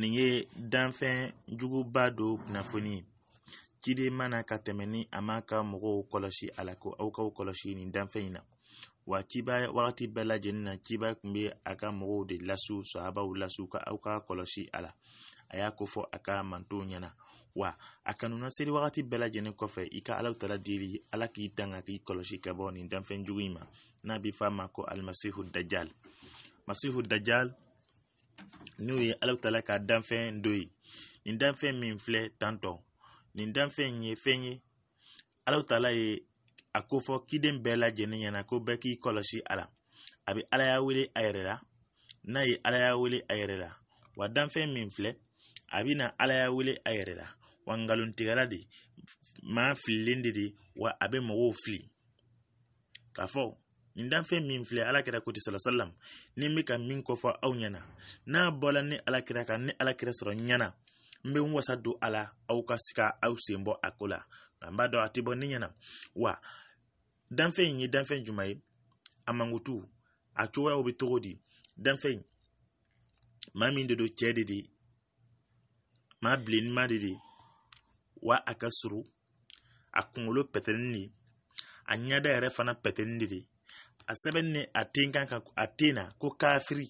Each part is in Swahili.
nin ye danfɛn juguba dɔ kunnafoni ye ciden mana ka tɛmɛ ni a m'a ka mɔgɔw kɔlɔsi a la ko aw k'aw kɔlɔsi nin danfɛn in na wa cibaya wagati bɛɛ lajɛlen na ciba tun bɛ a ka mɔgɔw de lasu sahabaw lasu ka aw ka kɔlɔsi a la a y'a ko fɔ a ka mantow ɲɛna wa a kanuna seli wagati bɛɛ lajɛlen kɔfɛ i ka alaw tala deli ala k'i tanga k'i kɔlɔsi ka bɔ nin danfɛn jugu in ma n'a bɛ f'a ma ko alimasihu dajal masihu dajal n'o ye alatala ka danfɛn dɔ ye nin danfɛn min filɛ tantɔ nin danfɛn in ye fɛn ye alatala ye a ko fɔ kiden bɛɛ lajɛlen ɲɛna ko bɛɛ k'i kɔlɔsi a la a bɛ ala y'a wele a yɛrɛ la n'a ye ala y'a wele a yɛrɛ la wa danfɛn min filɛ a bɛ na ala y'a wele a yɛrɛ la wa nkalontigɛla de maa fililen de de wa a bɛ mɔgɔw fili ka fɔ nin danfɛn min filɛ alakira ko ti salasalam ni n bɛ ka min kɔfɔ aw ɲɛna n'a bɔla ni alakira kan ni alakira sɔrɔ ɲɛna n bɛ n wasa don a la aw ka se ka aw sen bɔ a ko la nka n b'a dɔn a tɛ bɔ ne ɲɛna wa danfɛn in ye danfɛn jumɛn ye a mankutu a cogoyaw bɛ cogo di danfɛn in maa min de don cɛ de de maa bilenma de de wa a ka surun a kunkolo pɛtɛnin de a ɲɛda yɛrɛ fana pɛtɛnin de de a sɛbɛnni ni a ten kan ka a ten na ko kafiri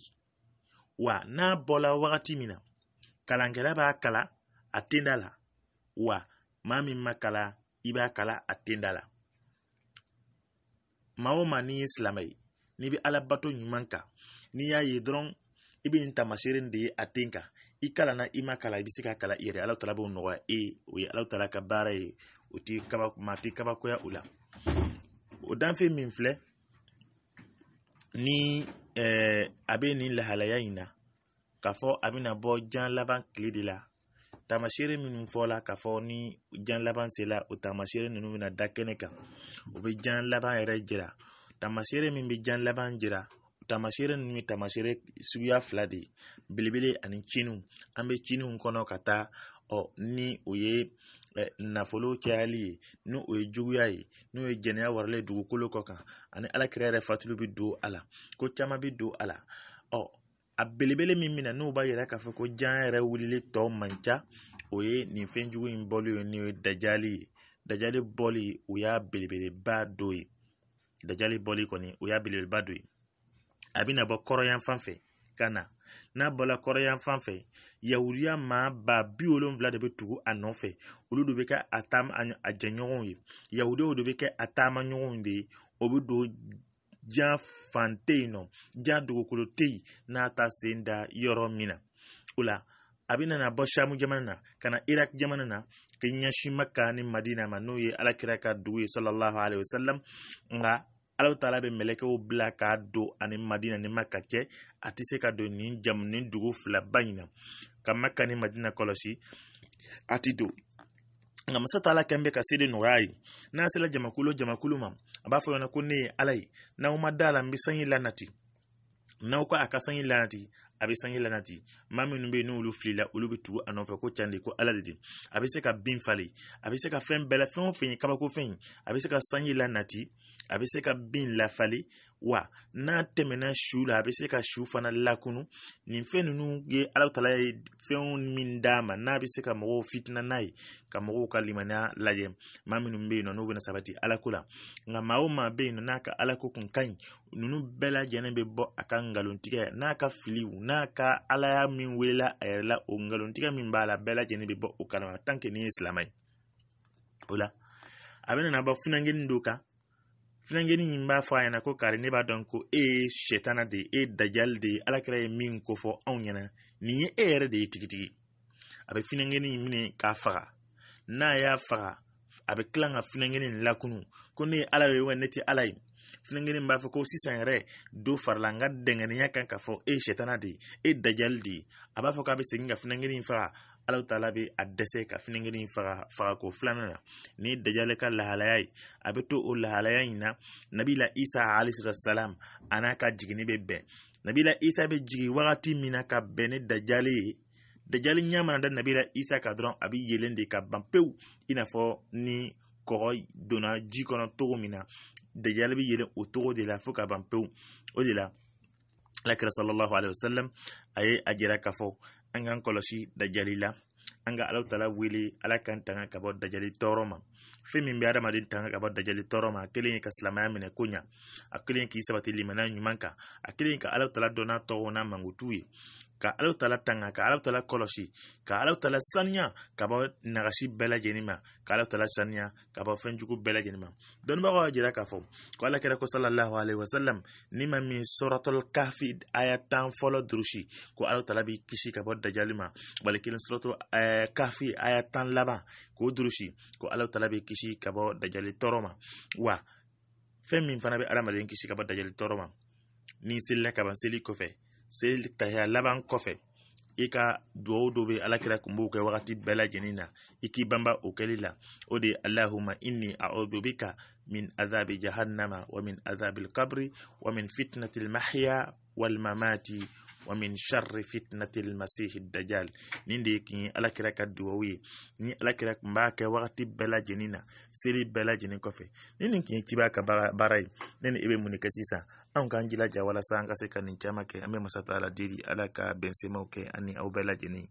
wa n'a bɔla wagati min na kalankɛla b'a kala a ten da la wa maa min ma kala i b'a kala a ten la maa o maa n'i ye silamɛ ye n'i bɛ alabato ɲuman kan n'i y'a ye dɔrɔn i bɛ nin taamaseere de ye a ten kan i kalanna i ma kala i bɛ se ka kala i yɛrɛ ala taala b'o nɔgɔya e ye o ye ala taala ka baara ye o tɛ kaba maa tɛ kabakoya o la o danfɛn min filɛ ni ɛɛ a bɛ nin lahalaya in na k'a fɔ a bɛna bɔ jan laban tile de la taamaseere minnu fɔla k'a fɔ ni jan laban sela o taamaseere ninnu bɛna da kɛnɛ kan o bɛ jan laban yɛrɛ jira taamaseere min bɛ jan laban jira taamaseere ninnu ye taamaseere suguya fila de ye belebele ani ciniw an bɛ ciniw kɔnɔ ka taa ɔ ni o ye nafolo cayali ye ni o ye juguya ye n'o ye jɛnɛya waralen dugukolo kɔ kan ani alakira yɛrɛ fatulu bɛ don a la ko caman bɛ don a la ɔ a belebele min bɛ na n'o b'a yira k'a fɔ ko jan yɛrɛ wulili tɔ man ca o ye nin fɛn jugu in bɔli ye n'o ye dajali ye dajali bɔli o y'a belebeleba dɔ ye dajali bɔli kɔni o y'a belebeleba dɔ ye a bɛna bɔ kɔrɔnyan fɛ ka na n'a kɔrɔyan fan fɛ yahudiya maa ba bi wolonfila de bɛ tugu a nɔfɛ olu de bɛ kɛ a taama a jɛɲɔgɔnw ye yahudiyaw de bɛ kɛ a taama ɲɔgɔnw de ye o bɛ don diɲɛ fan tɛ yen nɔ diɲɛ dugukolo tɛ yen n'a ta sen da yɔrɔ min na o la a bɛ nana bɔ shamu jamana na ka na iraki jamana na ka ɲɛsin maka ni madina ma n'o ye alakira ka dugu ye sɔlɔlahu alayhi wa salam nka ala taala bɛ mɛlɛkɛw bila k'a do ani madina ni ma ka a tɛ se ka don ni jamu ni dugu filaba in ka maka ni madina kɔlɔsi a ti do nka masa taala kɛn bɛ ka se de nɔgɔya ye n'a sera jamakulu jamakulu ma a b'a fɔ ɲɛna ko ne ye ala ye n'aw ma da la n bɛ sanji lanati n'aw ko a ka sanji lanati a bɛ sange lana ten maa minnu bɛ yen n'olu filila olu bɛ tugu a nɔfɛ ko can de ko ala de don a bɛ se ka bin falen a bɛ se ka fɛn bɛɛ la fɛn o fɛn ye kabako fɛn ye a bɛ se ka sange lanati a bɛ se ka bin lafalen wa n'a tɛmɛna su la a bɛ se ka su fana lakunu nin fɛn ninnu ye alatala ye fɛn min d'a ma n'a bɛ se ka mɔgɔw fitina n'a ye ka mɔgɔw ka limaniya lajɛ maa minnu bɛ yen nɔ n'u bɛna sabati alako la nka maa o maa bɛ yen nɔ n'a ka alako kun ka ɲi ninnu bɛɛ lajɛlen bɛ bɔ a ka nkalontigɛ n'a ka filiw n'a ka alaya min welela a yɛrɛ la o nkalontigɛ min b'a la bɛɛ lajɛlen bɛ bɔ o kalama tanke ni ye silamɛ ye o la a bɛ nana bɔ funangeni dɔ kan filankɛnin in b'a fɔ a ɲɛna ko kari ne b'a dɔn ko e, e ye sɛtana e de ye e dajali de ye alakira ye min kofɔ anw ɲɛna nin ye e yɛrɛ de ye tigitigi a bɛ filankɛnin in minɛ k'a faga n'a y'a faga a bɛ tila ka filankɛnin lakunu ko ne ye ala ye wa ne tɛ ala ye filengeni min b'a fɔ ko sisan yɛrɛ do farala n ka dɛngɛniya kan k'a fɔ e sɛtana di e dajali di a b'a fɔ k'a be segin ka filengeni faga ala taala bɛ a dɛsɛ ka filengeni faga fagako filanan na ni ye dajale ka lahalaya ye a bɛ to o lahalaya in na nabila isa alisalasalam a n'a ka jiginni be bɛn nabila isa be jigi wagati min na ka bɛn ni dajale ye dajali ɲɛ mana da nabila isa ka dɔrɔn a bɛ yelen de ka ban pewu i n'a fɔ ni kɔgɔ donna ji kɔnɔ cogo min na dajali bɛ yɛlɛ o cogo de la fo ka ban pewu o de la alakira sallallahu alaihi wasallam a ye a jira k'a fɔ an k'an kɔlɔsi dajali la an ka alaw tala wele ala k'an tanga ka bɔ dajali tɔɔrɔ ma fɛn min bɛ adamaden tanga ka bɔ dajali tɔɔrɔ ma a kelen ye ka silamɛya minɛ ko ɲa a kelen k'i sabati limaniya ɲuman kan a kelen ka alaw tala dɔn tɔgɔ n'a mankutu ye ka alaw tala tanga ka alaw tala kɔlɔsi ka alaw tala saniya ka bɔ nagasi bɛɛ lajɛlen ma ka alaw tala saniya ka bɔ fɛnjugu bɛɛ lajɛlen ma dɔnnibagaw y'a jira k'a fɔ ko ala kɛra ko salallahu alaihi wasalam ni ma min sɔrɔtɔl kafi aya tan fɔlɔ durusi ko alaw tala b'i kisi ka bɔ dajali ma bali kelen sɔrɔtɔ eh, kafi aya tan laban k'o durusi ko alaw tala b'i kisi ka bɔ dajali tɔɔrɔ ma wa fɛn min fana bɛ adamaden kisi ka bɔ dajali tɔɔrɔ ma ni selila ka seli kɔfɛ se tahiya laban kɔfɛ i ka duwawu dɔ bɛ alakira kun b'o kɛ wagati bɛɛ lajɛlen na i k'i banba o kɛli la o de ye alahuma inni a'udhu bika min adhabi jahannama wa min adhabi alqabri wa min fitnati almahya walmamati wa min sharri fitnati almasihi dajjal nin de ye kin alakira ka duwawu ye ni alakira kun b'a kɛ wagati bɛɛ lajɛnin na seli bɛɛ lajɛnin kɔfɛ ni nin kin ye ka baara ye ne ni i bɛ mun sisan anw k'an jilaja walasa an ka se ka nin caman kɛ an bɛ masa ta deli ala ka bɛnsɛmaw kɛ ani aw bɛɛ